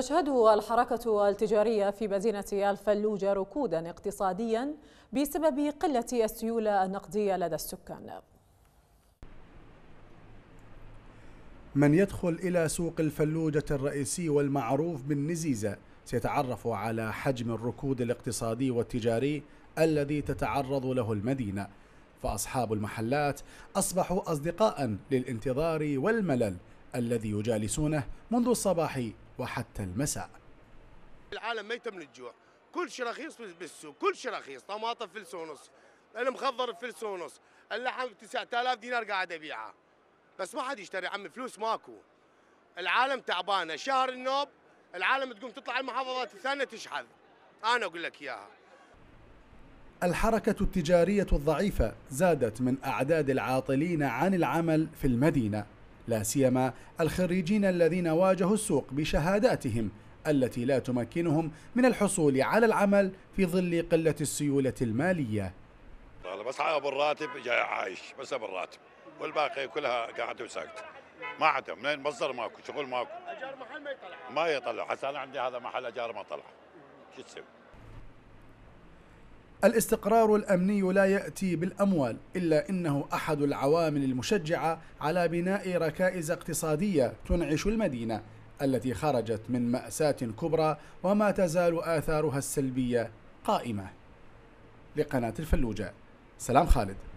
تشهد الحركة التجارية في مدينة الفلوجة ركودا اقتصاديا بسبب قلة السيولة النقدية لدى السكان من يدخل إلى سوق الفلوجة الرئيسي والمعروف بالنزيزة سيتعرف على حجم الركود الاقتصادي والتجاري الذي تتعرض له المدينة فأصحاب المحلات أصبحوا أصدقاء للانتظار والملل الذي يجالسونه منذ الصباح وحتى المساء العالم ميتة من الجوع كل شيء رخيص بالسوق كل شيء رخيص طماطم فلس ونص المخضر فلس ونص اللحم 9000 دينار قاعد ابيعه بس ما حد يشتري عمي فلوس ماكو العالم تعبانه شهر النوب العالم تقوم تطلع المحافظات الثانيه تشحذ انا اقول لك اياها الحركة التجارية الضعيفة زادت من أعداد العاطلين عن العمل في المدينة لا سيما الخريجين الذين واجهوا السوق بشهاداتهم التي لا تمكنهم من الحصول على العمل في ظل قلة السيولة المالية بس أبو الراتب جاي عايش بس أبو الراتب والباقي كلها قاعدة وساكتة ما عندهم منين مصدر ماكو شغل ماكو اجار محل ما يطلع ما يطلع حتى انا عندي هذا محل اجار ما طلع شو تسوي الاستقرار الامني لا ياتي بالاموال الا انه احد العوامل المشجعه على بناء ركائز اقتصاديه تنعش المدينه التي خرجت من ماساه كبرى وما تزال اثارها السلبيه قائمه لقناه الفلوجه سلام خالد